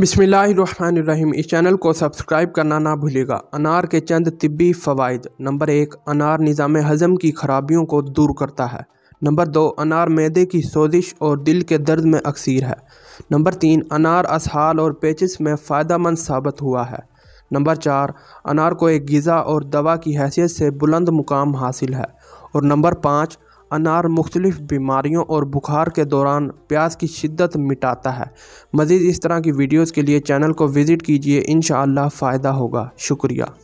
बिसमीम इस चैनल को सब्सक्राइब करना ना भूलेगा अनार के चंद तिब्बी फ़वाद नंबर एक अनार निज़ाम हज़म की खराबियों को दूर करता है नंबर दो अनार मैदे की सोजिश और दिल के दर्द में अक्सर है नंबर तीन अनार असहाल और पेचिस में फ़ायदा मंद साबित हुआ है नंबर चार अनार को एक गज़ा और दवा की हैसियत से बुलंद मुकाम हासिल है और नंबर पाँच अनार मुख्तलिफ बीमारियों और बुखार के दौरान प्यास की शिद्दत मिटाता है मज़ीद इस तरह की वीडियोज़ के लिए चैनल को विज़िट कीजिए इन फ़ायदा होगा शुक्रिया